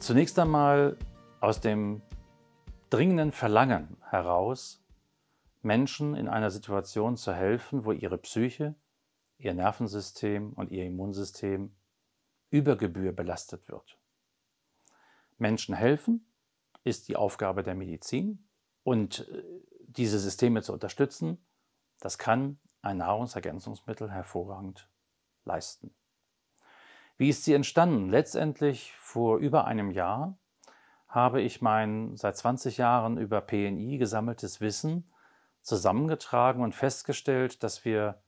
Zunächst einmal aus dem dringenden Verlangen heraus, Menschen in einer Situation zu helfen, wo ihre Psyche, ihr Nervensystem und ihr Immunsystem über Gebühr belastet wird. Menschen helfen ist die Aufgabe der Medizin und äh, diese Systeme zu unterstützen, das kann ein Nahrungsergänzungsmittel hervorragend leisten. Wie ist sie entstanden? Letztendlich vor über einem Jahr habe ich mein seit 20 Jahren über PNI gesammeltes Wissen zusammengetragen und festgestellt, dass wir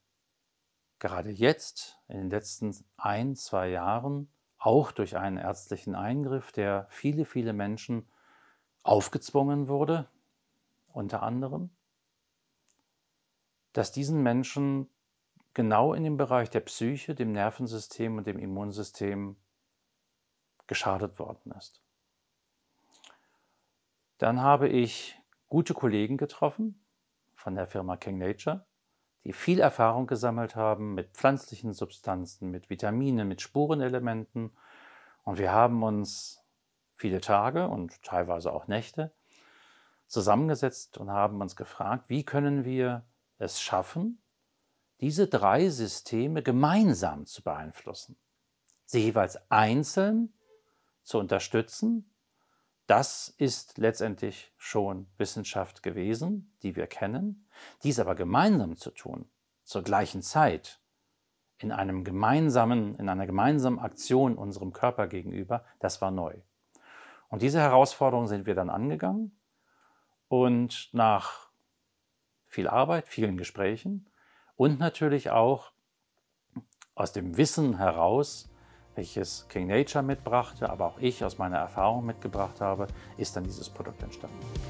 gerade jetzt in den letzten ein, zwei Jahren auch durch einen ärztlichen Eingriff, der viele, viele Menschen aufgezwungen wurde, unter anderem, dass diesen Menschen genau in dem Bereich der Psyche, dem Nervensystem und dem Immunsystem geschadet worden ist. Dann habe ich gute Kollegen getroffen von der Firma King Nature, die viel Erfahrung gesammelt haben mit pflanzlichen Substanzen, mit Vitaminen, mit Spurenelementen. Und wir haben uns viele Tage und teilweise auch Nächte zusammengesetzt und haben uns gefragt, wie können wir es schaffen, diese drei Systeme gemeinsam zu beeinflussen, sie jeweils einzeln zu unterstützen, das ist letztendlich schon Wissenschaft gewesen, die wir kennen, dies aber gemeinsam zu tun, zur gleichen Zeit, in einem gemeinsamen, in einer gemeinsamen Aktion unserem Körper gegenüber, das war neu. Und diese Herausforderung sind wir dann angegangen und nach viel Arbeit, vielen Gesprächen und natürlich auch aus dem Wissen heraus, welches King Nature mitbrachte, aber auch ich aus meiner Erfahrung mitgebracht habe, ist dann dieses Produkt entstanden.